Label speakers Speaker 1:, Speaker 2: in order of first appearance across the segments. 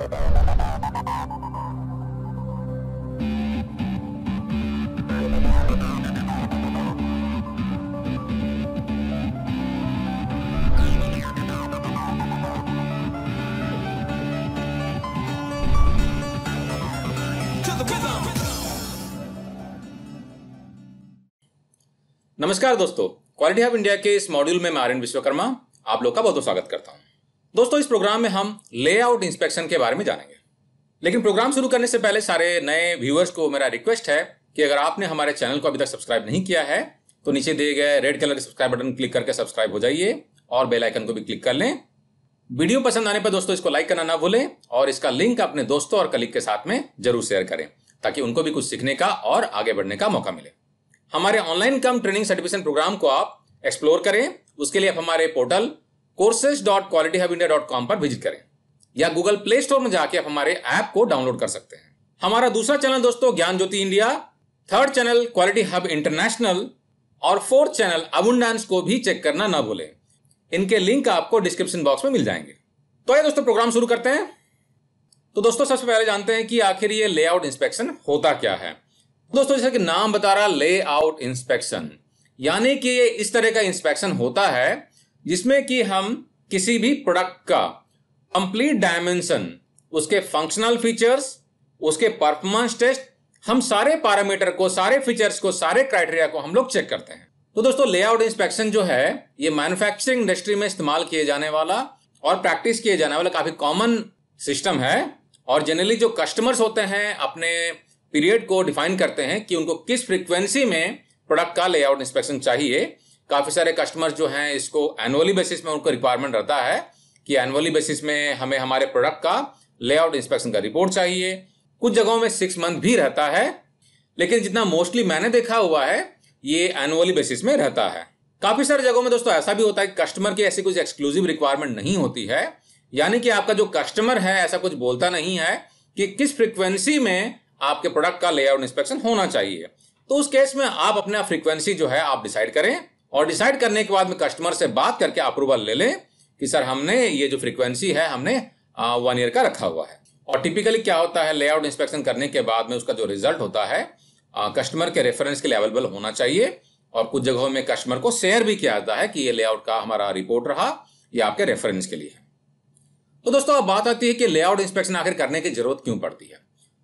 Speaker 1: नमस्कार दोस्तों quality of India के इस मॉड्यूल में मैं आर्यन विश्वकर्मा आप लोग का बहुत स्वागत करता हूं दोस्तों इस प्रोग्राम में हम लेआउट इंस्पेक्शन के बारे में जानेंगे लेकिन प्रोग्राम शुरू करने से पहले सारे नए व्यूअर्स को मेरा रिक्वेस्ट है कि अगर आपने हमारे चैनल को अभी तक सब्सक्राइब नहीं किया है तो नीचे दिए गए रेड कलर के सब्सक्राइब बटन क्लिक करके सब्सक्राइब हो जाइए और बेल आइकन को भी क्लिक कर लें वीडियो पसंद आने पर दोस्तों इसको लाइक करना ना भूलें और इसका लिंक अपने दोस्तों और कलीग के साथ में जरूर शेयर करें ताकि उनको भी कुछ सीखने का और आगे बढ़ने का मौका मिले हमारे online cum training certification programme को आप एक्सप्लोर करें उसके लिए आप हमारे portal dot dot quality India com पर विजिट करें या गूगल प्ले स्टोर में जाके आप हमारे ऐप को डाउनलोड कर सकते हैं हमारा दूसरा चैनल दोस्तों Gyan Jyoti India third channel quality hub international और फोर्थ चैनल अबुंडांस को भी चेक करना ना भूलें इनके लिंक आपको डिस्क्रिप्शन बॉक्स में मिल जाएंगे तो ये दोस्तों प्रोग्राम शुरू करते हैं तो दोस्तों सबसे पहले जानते हैं कि आखिर ये लेआउट इंस्पेक्शन होता क्या है दोस्तों जैसा कि नाम बता रहा लेआउट इंस्पेक्शन यानी कि ये इस तरह का इंस्पेक्शन होता है जिसमें कि हम किसी भी प्रोडक्ट का कंप्लीट डायमेंशन उसके फंक्शनल फीचर्स उसके परफॉर्मेंस टेस्ट हम सारे पैरामीटर को सारे फीचर्स को सारे क्राइटेरिया को हम लोग चेक करते हैं तो दोस्तों लेआउट इंस्पेक्शन जो है ये मैन्युफैक्चरिंग इंडस्ट्री में इस्तेमाल किए जाने वाला और प्रैक्टिस किए जाने वाला काफी कॉमन सिस्टम है और जनरली जो कस्टमर्स होते हैं अपने पीरियड को डिफाइन करते हैं कि उनको किस फ्रीक्वेंसी में प्रोडक्ट का लेआउट इंस्पेक्शन चाहिए काफ़ी सारे कस्टमर्स जो हैं इसको एनुअली बेसिस में उनको रिक्वायरमेंट रहता है कि एनुअली बेसिस में हमें हमारे प्रोडक्ट का लेआउट इंस्पेक्शन का रिपोर्ट चाहिए कुछ जगहों में सिक्स मंथ भी रहता है लेकिन जितना मोस्टली मैंने देखा हुआ है ये एनुअली बेसिस में रहता है काफ़ी सारी जगहों में दोस्तों ऐसा भी होता है कि कस्टमर की ऐसी कुछ एक्सक्लूसिव रिक्वायरमेंट नहीं होती है यानी कि आपका जो कस्टमर है ऐसा कुछ बोलता नहीं है कि किस फ्रीक्वेंसी में आपके प्रोडक्ट का लेआउट इंस्पेक्शन होना चाहिए तो उस केस में आप अपना फ्रीक्वेंसी जो है आप डिसाइड करें और डिसाइड करने के बाद में कस्टमर से बात करके अप्रूवल ले लें कि सर हमने ये जो फ्रीक्वेंसी है हमने वन ईयर का रखा हुआ है और टिपिकली क्या होता है लेआउट इंस्पेक्शन करने के बाद में उसका जो रिजल्ट होता है कस्टमर के रेफरेंस के लिए अवेलेबल होना चाहिए और कुछ जगहों में कस्टमर को शेयर भी किया जाता है कि ये लेआउट का हमारा रिपोर्ट रहा ये आपके रेफरेंस के लिए है तो दोस्तों अब बात आती है कि लेआउट इंस्पेक्शन आखिर करने की जरूरत क्यों पड़ती है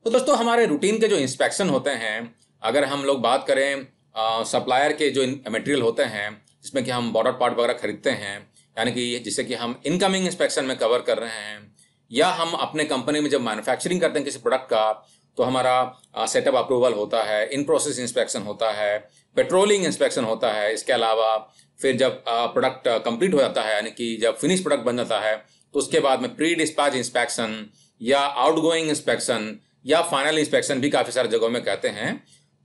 Speaker 1: तो दोस्तों हमारे रूटीन के जो इंस्पेक्शन होते हैं अगर हम लोग बात करें सप्लायर के जो मटेरियल होते हैं जिसमें कि हम बॉर्डर पार्ट वगैरह खरीदते हैं यानी कि जिससे कि हम इनकमिंग इंस्पेक्शन में कवर कर रहे हैं या हम अपने कंपनी में जब मैन्युफैक्चरिंग करते हैं किसी प्रोडक्ट का तो हमारा सेटअप अप्रूवल होता है इन प्रोसेस इंस्पेक्शन होता है पेट्रोलिंग इंस्पेक्शन होता है इसके अलावा फिर जब प्रोडक्ट कंप्लीट हो जाता है यानी कि जब फिनिश प्रोडक्ट बन जाता है तो उसके बाद में प्री डिस्पैच इंस्पेक्शन या आउटगोइंग इंस्पेक्शन या फाइनल इंस्पेक्शन भी काफ़ी सारे जगहों में कहते हैं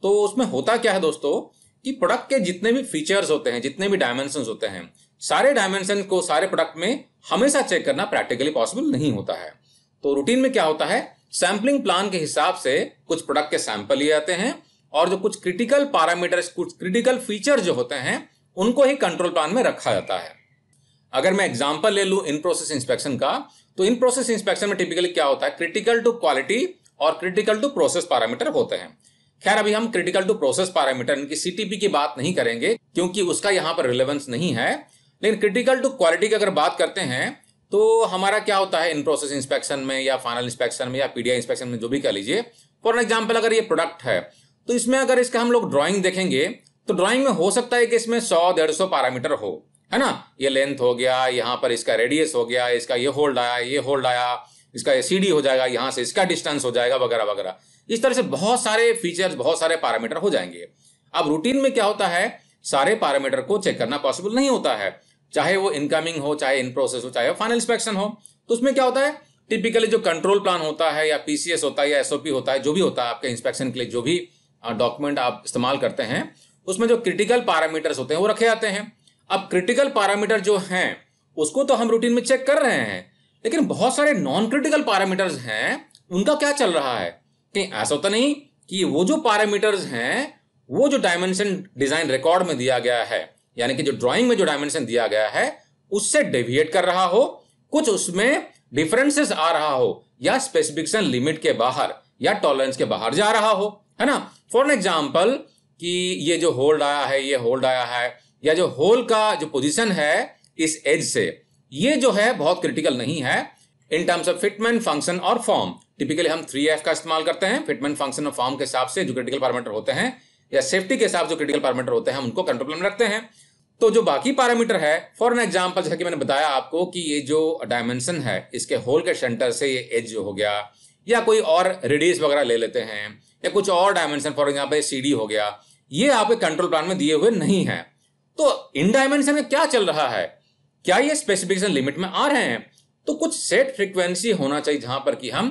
Speaker 1: तो उसमें होता क्या है दोस्तों कि प्रोडक्ट के जितने भी फीचर्स होते हैं जितने भी डायमेंशन होते हैं सारे डायमेंशन को सारे प्रोडक्ट में हमेशा चेक करना प्रैक्टिकली पॉसिबल नहीं होता है तो रूटीन में क्या होता है सैम्पलिंग प्लान के हिसाब से कुछ प्रोडक्ट के सैंपल लिए जाते हैं और जो कुछ क्रिटिकल पैरामीटर्स कुछ क्रिटिकल फीचर जो होते हैं उनको ही कंट्रोल प्लान में रखा जाता है अगर मैं एग्जाम्पल ले लू इन प्रोसेस इंस्पेक्शन का तो इन प्रोसेस इंस्पेक्शन में टिपिकली क्या होता है क्रिटिकल टू क्वालिटी और क्रिटिकल टू प्रोसेस पैरामीटर होते हैं खैर अभी हम क्रिटिकल टू प्रोसेस पैरामीटर इनकी सीटीपी की बात नहीं करेंगे क्योंकि उसका यहाँ पर रिलेवेंस नहीं है लेकिन क्रिटिकल टू क्वालिटी की अगर बात करते हैं तो हमारा क्या होता है इन प्रोसेस इंस्पेक्शन में या फाइनल इंस्पेक्शन में या पीडीआई इंस्पेक्शन में जो भी कह लीजिए फॉर एग्जाम्पल अगर ये प्रोडक्ट है तो इसमें अगर इसका हम लोग ड्रॉइंग देखेंगे तो ड्रॉइंग में हो सकता है कि इसमें सौ डेढ़ सौ पैरामीटर हो है ना ये लेंथ हो गया यहाँ पर इसका रेडियस हो गया इसका ये होल्ड आया ये होल्ड आया इसका ये सीडी हो जाएगा यहाँ से इसका डिस्टेंस हो जाएगा वगैरह वगैरह इस तरह से बहुत सारे फीचर्स बहुत सारे पैरामीटर हो जाएंगे अब रूटीन में क्या होता है सारे पैरामीटर को चेक करना पॉसिबल नहीं होता है चाहे वो इनकमिंग हो चाहे इन प्रोसेस हो चाहे फाइनल इंस्पेक्शन हो तो उसमें क्या होता है टिपिकली जो कंट्रोल प्लान होता है या पीसीएस होता है या एसओपी होता है जो भी होता है आपके इंस्पेक्शन के लिए जो भी डॉक्यूमेंट आप इस्तेमाल करते हैं उसमें जो क्रिटिकल पैरामीटर्स होते हैं वो रखे जाते हैं अब क्रिटिकल पैरामीटर जो हैं उसको तो हम रूटीन में चेक कर रहे हैं लेकिन बहुत सारे नॉन क्रिटिकल पैरामीटर्स हैं उनका क्या चल रहा है ऐसा होता नहीं कि वो जो पैरामीटर्स हैं वो जो डायमेंशन डिजाइन रिकॉर्ड में दिया गया है यानी कि जो ड्राइंग में जो डायमेंशन दिया गया है उससे डेविएट कर रहा हो कुछ उसमें डिफरेंसेस आ रहा हो या स्पेसिफिकेशन लिमिट के बाहर या टॉलरेंस के बाहर जा रहा हो है ना फॉर एन एग्जाम्पल कि ये जो होल्ड आया है ये होल्ड आया है या जो होल का जो पोजिशन है इस एज से ये जो है बहुत क्रिटिकल नहीं है in terms of fitment function और फॉर्म टिपिकली हम थ्री एफ का इस्तेमाल करते हैं फिटमैन फंक्शन और फॉर्म के हिसाब से जो क्रिटिकल पैरामीटर होते हैं या सेफ्टी के हिसाब जो क्रिटिकल पैरामीटर होते हैं हम उनको कंट्रोल में रखते हैं तो जो बाकी पैरामीटर है फॉर एन एग्जाम्पल जैसा कि मैंने बताया आपको कि ये जो डायमेंशन है इसके होल के सेंटर से ये एज हो गया या कोई और रेडियस वगैरह ले लेते हैं या कुछ और dimension for example C D हो गया ये आपके कंट्रोल प्लान में दिए हुए नहीं है तो इन डायमेंशन में क्या चल रहा है क्या ये स्पेसिफिकेशन लिमिट में आ रहे हैं तो कुछ सेट फ्रीक्वेंसी होना चाहिए जहां पर कि हम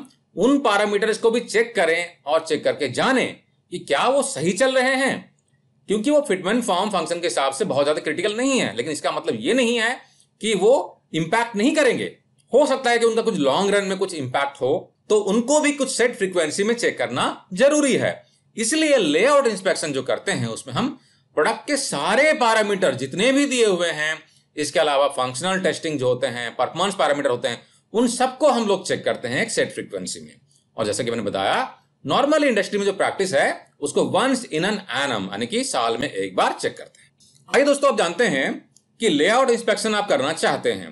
Speaker 1: उन पैरामीटर्स को भी चेक करें और चेक करके जाने कि क्या वो सही चल रहे हैं क्योंकि वो फिटमेंट फॉर्म फंक्शन के हिसाब से बहुत ज्यादा क्रिटिकल नहीं है लेकिन इसका मतलब ये नहीं है कि वो इम्पैक्ट नहीं करेंगे हो सकता है कि उनका कुछ लॉन्ग रन में कुछ इम्पैक्ट हो तो उनको भी कुछ सेट फ्रीक्वेंसी में चेक करना जरूरी है इसलिए लेआउट इंस्पेक्शन जो करते हैं उसमें हम प्रोडक्ट के सारे पैरामीटर जितने भी दिए हुए हैं इसके अलावा फंक्शनल टेस्टिंग जो होते हैं परफॉर्मेंस पैरामीटर होते हैं उन सबको हम लोग चेक करते हैं एक सेट फ्रीक्वेंसी में और जैसा कि मैंने बताया नॉर्मल इंडस्ट्री में जो प्रैक्टिस है उसको वंस इन एन एनम यानी कि साल में एक बार चेक करते हैं आइए दोस्तों आप जानते हैं कि लेआउट इंस्पेक्शन आप करना चाहते हैं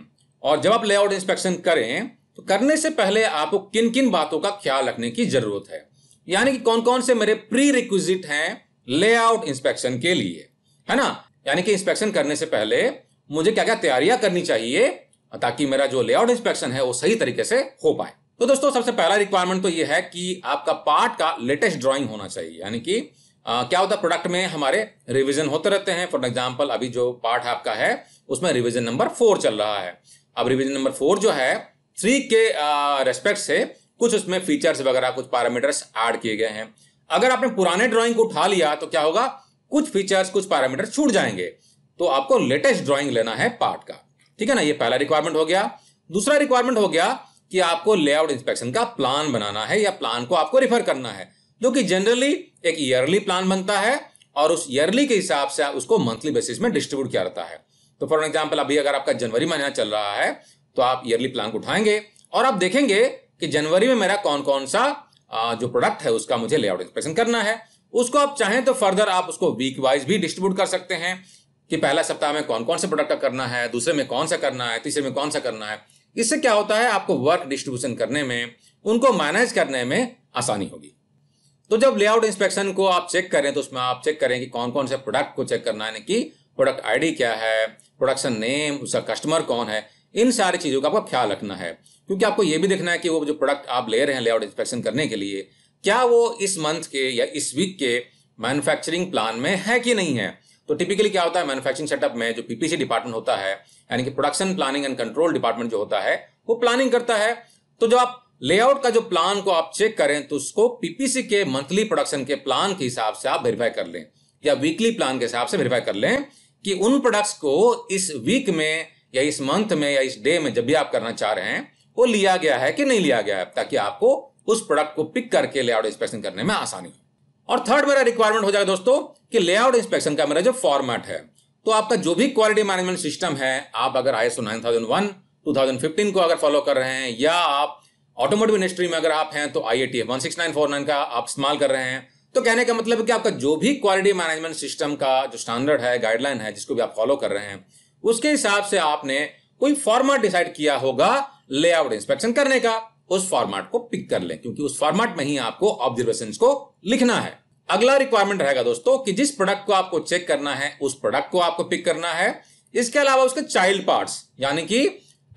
Speaker 1: और जब आप लेआउट इंस्पेक्शन करें तो करने से पहले आपको किन किन बातों का ख्याल रखने की जरूरत है यानी कि कौन कौन से मेरे प्री रिक्विजिट हैं लेआउट इंस्पेक्शन के लिए है ना यानी कि इंस्पेक्शन करने से पहले मुझे क्या क्या तैयारियां करनी चाहिए ताकि मेरा जो लेआउट इंस्पेक्शन है वो सही तरीके से हो पाए तो दोस्तों सबसे पहला रिक्वायरमेंट तो ये है कि आपका पार्ट का लेटेस्ट ड्राइंग होना चाहिए यानी कि आ, क्या होता है प्रोडक्ट में हमारे रिविजन होते रहते हैं फॉर एग्जाम्पल अभी जो पार्ट आपका है उसमें रिविजन नंबर फोर चल रहा है अब रिविजन नंबर फोर जो है थ्री के रेस्पेक्ट से कुछ उसमें फीचर्स वगैरह कुछ पैरामीटर्स एड किए गए हैं अगर आपने पुराने ड्रॉइंग को उठा लिया तो क्या होगा कुछ फीचर्स कुछ पैरामीटर छूट जाएंगे तो आपको लेटेस्ट ड्रॉइंग लेना है पार्ट का ठीक है ना ये पहला रिक्वायरमेंट हो गया दूसरा रिक्वायरमेंट हो गया कि आपको लेआउट इंस्पेक्शन का प्लान बनाना है या प्लान को आपको रिफर करना है जो कि जनरली एक ईयरली प्लान बनता है और उस ईयरली के हिसाब से उसको मंथली बेसिस में डिस्ट्रीब्यूट किया जाता है तो फॉर एग्जाम्पल अभी अगर आपका जनवरी महीना चल रहा है तो आप ईयरली प्लान को उठाएंगे और आप देखेंगे कि जनवरी में मेरा कौन कौन सा जो प्रोडक्ट है उसका मुझे लेआउट इंस्पेक्शन करना है उसको आप चाहें तो फर्दर आप उसको वीक वाइज भी डिस्ट्रीब्यूट कर सकते हैं कि पहला सप्ताह में कौन कौन से प्रोडक्ट का करना है दूसरे में कौन सा करना है तीसरे में कौन सा करना है इससे क्या होता है आपको वर्क डिस्ट्रीब्यूशन करने में उनको मैनेज करने में आसानी होगी तो जब लेआउट इंस्पेक्शन को आप चेक करें तो उसमें आप चेक करें कि कौन कौन से प्रोडक्ट को चेक करना है कि प्रोडक्ट आईडी क्या है प्रोडक्शन नेम उसका कस्टमर कौन है इन सारी चीज़ों का आपको ख्याल रखना है क्योंकि आपको यह भी देखना है कि वो जो प्रोडक्ट आप ले रहे हैं लेआउट इंस्पेक्शन करने के लिए क्या वो इस मंथ के या इस वीक के मैन्युफैक्चरिंग प्लान में है कि नहीं है तो टिपिकली क्या होता है मैन्युफैक्चरिंग सेटअप में जो पीपीसी डिपार्टमेंट होता है यानी कि production planning and control department जो होता है वो प्लानिंग करता है तो जब आप लेआउट का जो प्लान को आप चेक करें तो उसको पीपीसी के मंथली प्रोडक्शन के प्लान के हिसाब से आप वेरीफाई कर लें या वीकली प्लान के हिसाब से वेरीफाई कर लें कि उन प्रोडक्ट्स को इस वीक में या इस मंथ में या इस डे में जब भी आप करना चाह रहे हैं वो लिया गया है कि नहीं लिया गया है ताकि आपको उस प्रोडक्ट को पिक करके लेआउट इंस्पेक्शन करने में आसानी हो और थर्ड मेरा रिक्वायरमेंट हो जाएगा दोस्तों कि लेआउट इंस्पेक्शन का मेरा जो फॉर्मेट है तो आपका जो भी क्वालिटी मैनेजमेंट सिस्टम है आप अगर आई एस 9001 को अगर फॉलो कर रहे हैं या आप ऑटोमोटिव इंडस्ट्री में अगर आप हैं तो I A T six nine four nine का आप इस्तेमाल कर रहे हैं तो कहने का मतलब है कि आपका जो भी क्वालिटी मैनेजमेंट सिस्टम का जो स्टैंडर्ड है गाइडलाइन है जिसको भी आप फॉलो कर रहे हैं उसके हिसाब से आपने कोई फॉर्मेट डिसाइड किया होगा लेआउट इंस्पेक्शन करने का उस फॉर्मेट को पिक कर लें क्योंकि उस फॉर्मेट में ही आपको ऑब्जर्वेशन को लिखना है अगला रिक्वायरमेंट रहेगा दोस्तों कि जिस प्रोडक्ट को आपको चेक करना है उस प्रोडक्ट को आपको पिक करना है इसके अलावा उसके चाइल्ड पार्ट्स यानी कि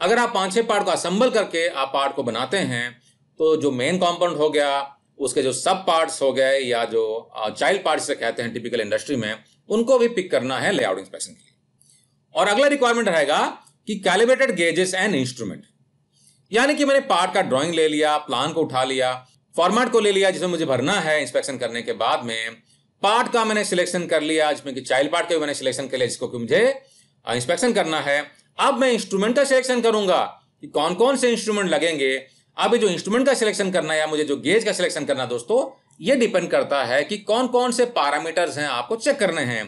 Speaker 1: अगर आप पांच छह पार्ट को असेंबल करके आप पार्ट को बनाते हैं तो जो मेन कॉम्पाउंड हो गया उसके जो सब पार्ट्स हो गए या जो चाइल्ड पार्ट से कहते हैं टिपिकल इंडस्ट्री में उनको भी पिक करना है लेआउट इंस्पेक्शन के लिए और अगला रिक्वायरमेंट रहेगा कि कैलिब्रेटेड गेजेस एंड इंस्ट्रूमेंट यानी कि मैंने पार्ट का ड्राइंग ले लिया प्लान को उठा लिया फॉर्मेट को ले लिया जिसमें मुझे भरना है इंस्पेक्शन करने के बाद में पार्ट का मैंने सिलेक्शन कर लिया जिसमें कि चाइल्ड पार्ट का मैंने सिलेक्शन कर लिया जिसको कि मुझे इंस्पेक्शन करना है अब मैं इंस्ट्रूमेंट का सिलेक्शन करूंगा कि कौन कौन से इंस्ट्रूमेंट लगेंगे अब जो इंस्ट्रूमेंट का सिलेक्शन करना है या मुझे जो गेज का सिलेक्शन करना दोस्तों ये डिपेंड करता है कि कौन कौन से पैरामीटर्स हैं आपको चेक करने हैं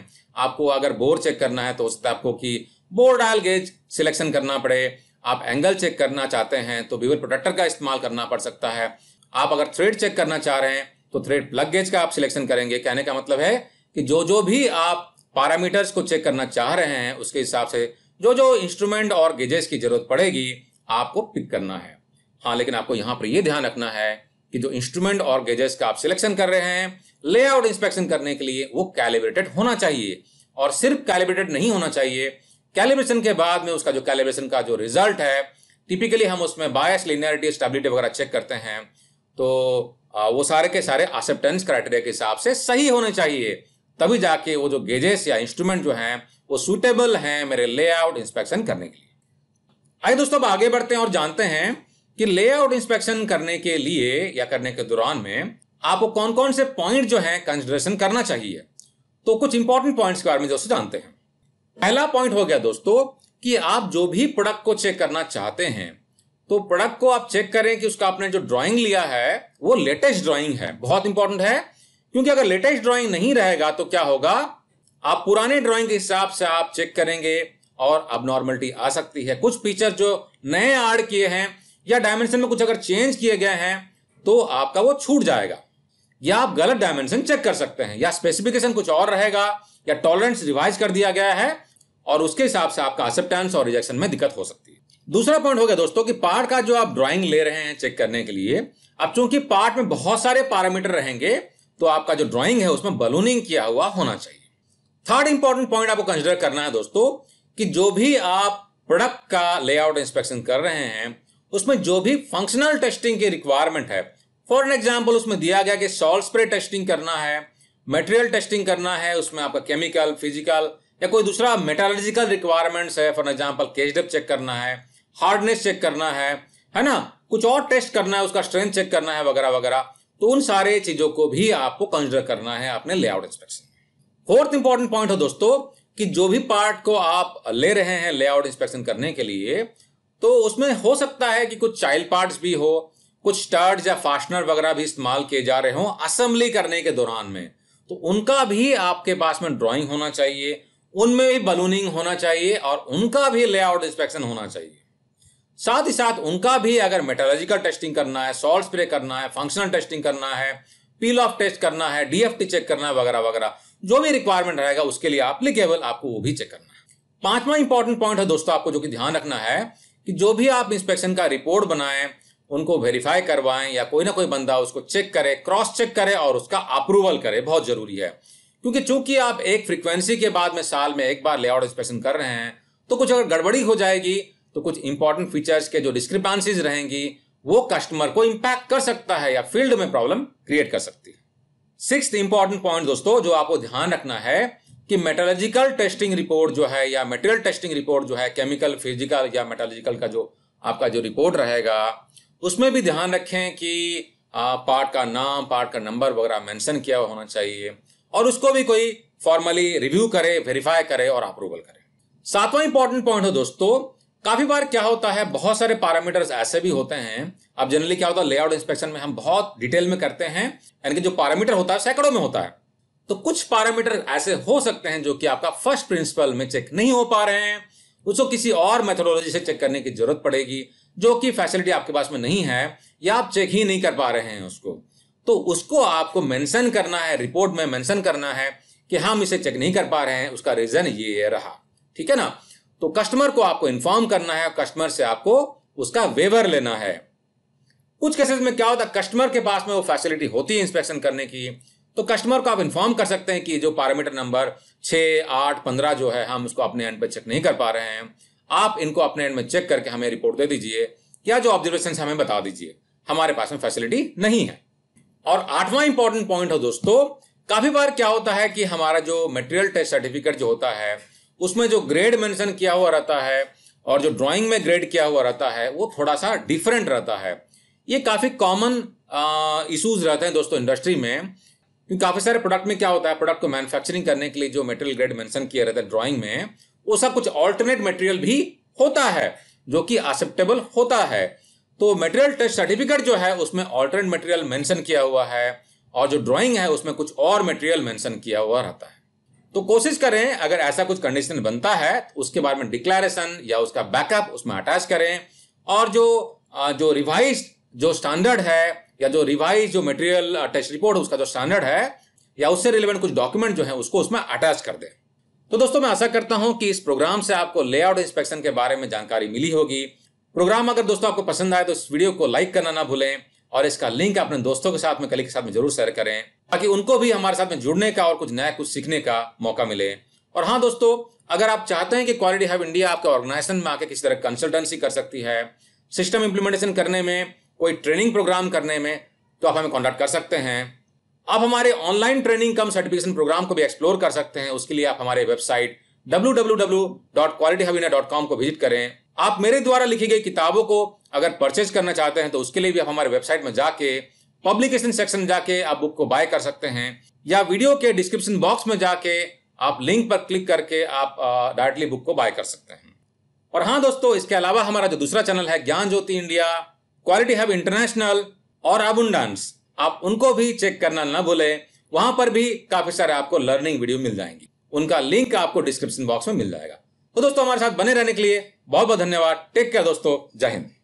Speaker 1: आपको अगर बोर चेक करना है तो उससे आपको कि बोर डायल गेज सिलेक्शन करना पड़े आप एंगल चेक करना चाहते हैं तो व्यूअर प्रोटेक्टर का इस्तेमाल करना पड़ सकता है आप अगर थ्रेड चेक करना चाह रहे हैं तो थ्रेड प्लग गेज का आप सिलेक्शन करेंगे कहने का मतलब है कि जो जो भी आप पैरामीटर्स को चेक करना चाह रहे हैं उसके हिसाब से जो जो इंस्ट्रूमेंट और गेजेस की जरूरत पड़ेगी आपको पिक करना है हाँ लेकिन आपको यहाँ पर यह ध्यान रखना है कि जो इंस्ट्रूमेंट और गेजेस का आप सिलेक्शन कर रहे हैं लेआउट इंस्पेक्शन करने के लिए वो कैलिब्रेटेड होना चाहिए और सिर्फ कैलिब्रेटेड नहीं होना चाहिए कैलिब्रेशन के बाद में उसका जो कैलिब्रेशन का जो रिजल्ट है टिपिकली हम उसमें बायस लिनियरिटी स्टेबिलिटी वगैरह चेक करते हैं तो वो सारे के सारे एक्सेप्टेंस क्राइटेरिया के हिसाब से सही होने चाहिए तभी जाके वो जो गेजेस या इंस्ट्रूमेंट जो हैं वो सूटेबल हैं मेरे लेआउट इंस्पेक्शन करने के लिए आइए दोस्तों अब आगे बढ़ते हैं और जानते हैं कि लेआउट इंस्पेक्शन करने के लिए या करने के दौरान में आपको कौन कौन से पॉइंट जो है कंसिडरेशन करना चाहिए तो कुछ इंपॉर्टेंट पॉइंट के बारे में दोस्तों जानते हैं पहला पॉइंट हो गया दोस्तों कि आप जो भी प्रोडक्ट को चेक करना चाहते हैं तो प्रोडक्ट को आप चेक करें कि उसका आपने जो ड्राइंग लिया है वो लेटेस्ट ड्राइंग है बहुत इंपॉर्टेंट है क्योंकि अगर लेटेस्ट ड्राइंग नहीं रहेगा तो क्या होगा आप पुराने ड्राइंग के हिसाब से आप चेक करेंगे और अब नॉर्मलिटी आ सकती है कुछ फीचर जो नए ऐड किए हैं या डायमेंशन में कुछ अगर चेंज किए गए हैं तो आपका वो छूट जाएगा या आप गलत डायमेंशन चेक कर सकते हैं या स्पेसिफिकेशन कुछ और रहेगा या टॉलरेंस रिवाइज कर दिया गया है और उसके हिसाब से आपका एक्सेप्टेंस और रिजेक्शन में दिक्कत हो सकती है दूसरा पॉइंट हो गया दोस्तों कि पार्ट का जो आप ड्राइंग ले रहे हैं चेक करने के लिए अब चूंकि पार्ट में बहुत सारे पैरामीटर रहेंगे तो आपका जो ड्राइंग है उसमें बलूनिंग किया हुआ होना चाहिए थर्ड इंपॉर्टेंट पॉइंट आपको कंसिडर करना है दोस्तों कि जो भी आप प्रोडक्ट का लेआउट इंस्पेक्शन कर रहे हैं उसमें जो भी फंक्शनल टेस्टिंग की रिक्वायरमेंट है फॉर एन एग्जाम्पल उसमें दिया गया कि सॉल्ट स्प्रे टेस्टिंग करना है मटेरियल टेस्टिंग करना है उसमें आपका केमिकल फिजिकल या कोई दूसरा मेटालॉजिकल रिक्वायरमेंट्स है फॉर एग्जाम्पल केच चेक करना है हार्डनेस चेक करना है है ना कुछ और टेस्ट करना है उसका स्ट्रेंथ चेक करना है वगैरह वगैरह तो उन सारे चीजों को भी आपको कंसिडर करना है अपने layout inspection fourth important point है दोस्तों कि जो भी पार्ट को आप ले रहे हैं लेआउट इंस्पेक्शन करने के लिए तो उसमें हो सकता है कि कुछ चाइल्ड पार्ट्स भी हो कुछ स्टर्ड या फास्टनर वगैरह भी इस्तेमाल किए जा रहे हों असेंबली करने के दौरान में तो उनका भी आपके पास में ड्राइंग होना चाहिए उनमें भी बलूनिंग होना चाहिए और उनका भी लेआउट इंस्पेक्शन होना चाहिए साथ ही साथ उनका भी अगर मेटोलॉजिकल टेस्टिंग करना है सॉल्ट स्प्रे करना है फंक्शनल टेस्टिंग करना है पील ऑफ टेस्ट करना है डीएफटी चेक करना है वगैरह वगैरह जो भी रिक्वायरमेंट रहेगा उसके लिए एप्लीकेबल आपको वो भी चेक करना है पांचवा इंपॉर्टेंट पॉइंट है दोस्तों आपको जो कि ध्यान रखना है कि जो भी आप इंस्पेक्शन का रिपोर्ट बनाएं उनको वेरीफाई करवाएं या कोई ना कोई बंदा उसको चेक करे क्रॉस चेक करे और उसका अप्रूवल करे बहुत जरूरी है क्योंकि चूंकि आप एक फ्रीक्वेंसी के बाद में साल में एक बार लेआउट इंस्पेक्शन कर रहे हैं तो कुछ अगर गड़बड़ी हो जाएगी तो कुछ इंपॉर्टेंट फीचर्स के जो डिस्क्रिपांसीज रहेंगी वो कस्टमर को इंपैक्ट कर सकता है या फील्ड में प्रॉब्लम क्रिएट कर सकती है सिक्स इंपॉर्टेंट पॉइंट दोस्तों जो आपको ध्यान रखना है कि मेटोलॉजिकल टेस्टिंग रिपोर्ट जो है या मेटेरियल टेस्टिंग रिपोर्ट जो है केमिकल फिजिकल या मेटोलॉजिकल का जो आपका जो रिपोर्ट रहेगा उसमें भी ध्यान रखें कि पार्ट का नाम पार्ट का नंबर वगैरह मेंशन किया हुआ होना चाहिए और उसको भी कोई फॉर्मली रिव्यू करे वेरीफाई करे और अप्रूवल करे सातवां इंपॉर्टेंट पॉइंट है दोस्तों काफी बार क्या होता है बहुत सारे पैरामीटर्स ऐसे भी होते हैं अब जनरली क्या होता है लेआउट इंस्पेक्शन में हम बहुत डिटेल में करते हैं यानी कि जो पैरामीटर होता है सैकड़ों में होता है तो कुछ पैरामीटर ऐसे हो सकते हैं जो कि आपका फर्स्ट प्रिंसिपल में चेक नहीं हो पा रहे हैं उसको किसी और मेथोडोलॉजी से चेक करने की जरूरत पड़ेगी जो कि फैसिलिटी आपके पास में नहीं है या आप चेक ही नहीं कर पा रहे हैं उसको तो उसको आपको मेंशन करना है रिपोर्ट में मेंशन करना है कि हाँ, हम इसे चेक नहीं कर पा रहे हैं उसका रीजन ये रहा ठीक है ना तो कस्टमर को आपको इन्फॉर्म करना है कस्टमर से आपको उसका वेवर लेना है कुछ केसेस में क्या होता है कस्टमर के पास में वो फैसिलिटी होती है इंस्पेक्शन करने की तो कस्टमर को आप इन्फॉर्म कर सकते हैं कि जो पैरामीटर नंबर छः आठ पंद्रह जो है हम उसको अपने एंड पर चेक नहीं कर पा रहे हैं आप इनको अपने एंड में चेक करके हमें रिपोर्ट दे दीजिए या जो ऑब्जर्वेशन हमें बता दीजिए हमारे पास में फैसिलिटी नहीं है और आठवां इंपॉर्टेंट पॉइंट है दोस्तों काफी बार क्या होता है कि हमारा जो मेटेरियल टेस्ट सर्टिफिकेट जो होता है उसमें जो ग्रेड मेंशन किया हुआ रहता है और जो ड्राइंग में ग्रेड किया हुआ रहता है वो थोड़ा सा डिफरेंट रहता है ये काफ़ी कॉमन इशूज रहते हैं दोस्तों इंडस्ट्री में क्योंकि काफ़ी सारे प्रोडक्ट में क्या होता है प्रोडक्ट को मैन्युफैक्चरिंग करने के लिए जो मटेरियल ग्रेड मेंशन किया रहता है ड्राइंग में वो सब कुछ ऑल्टरनेट मटेरियल भी होता है जो कि एक्सेप्टेबल होता है तो मटेरियल टेस्ट सर्टिफिकेट जो है उसमें ऑल्टरनेट मटेरियल मेंशन किया हुआ है और जो ड्राइंग है उसमें कुछ और मटेरियल मेंशन किया हुआ रहता है तो कोशिश करें अगर ऐसा कुछ कंडीशन बनता है तो उसके बारे में डिक्लेरेशन या उसका बैकअप उसमें अटैच करें और जो जो रिवाइज जो स्टैंडर्ड है या जो रिवाइज जो मटेरियल टेस्ट रिपोर्ट उसका जो स्टैंडर्ड है या उससे रिलेवेंट कुछ डॉक्यूमेंट जो है उसको उसमें अटैच कर दें तो दोस्तों मैं आशा करता हूं कि इस प्रोग्राम से आपको लेआउट इंस्पेक्शन के बारे में जानकारी मिली होगी प्रोग्राम अगर दोस्तों आपको पसंद आए तो इस वीडियो को लाइक करना ना भूलें और इसका लिंक अपने दोस्तों के साथ में कली के साथ में जरूर शेयर करें ताकि उनको भी हमारे साथ में जुड़ने का और कुछ नया कुछ सीखने का मौका मिले और हाँ दोस्तों अगर आप चाहते हैं कि क्वालिटी हैव इंडिया आपके ऑर्गेनाइजेशन में आके किसी तरह कंसल्टेंसी कर सकती है सिस्टम इंप्लीमेंटेशन करने में कोई ट्रेनिंग प्रोग्राम करने में तो आप हमें कॉन्टैक्ट कर सकते हैं आप हमारे online training cum certification programme को भी एक्सप्लोर कर सकते हैं उसके लिए आप हमारे वेबसाइट डब्ल्यू को विजिट करें आप मेरे द्वारा लिखी गई किताबों को अगर परचेज करना चाहते हैं तो उसके लिए भी आप हमारे वेबसाइट में जाके पब्लिकेशन सेक्शन जाके आप बुक को बाय कर सकते हैं या वीडियो के डिस्क्रिप्शन बॉक्स में जाके आप लिंक पर क्लिक करके आप डायरेक्टली बुक को बाय कर सकते हैं और हाँ दोस्तों इसके अलावा हमारा जो दूसरा चैनल है Gyan Jyoti India quality hub international और अबुंडांस आप उनको भी चेक करना ना भूलें वहां पर भी काफी सारे आपको लर्निंग वीडियो मिल जाएंगी उनका लिंक आपको डिस्क्रिप्शन बॉक्स में मिल जाएगा तो दोस्तों हमारे साथ बने रहने के लिए बहुत बहुत धन्यवाद टेक केयर दोस्तों जय हिंद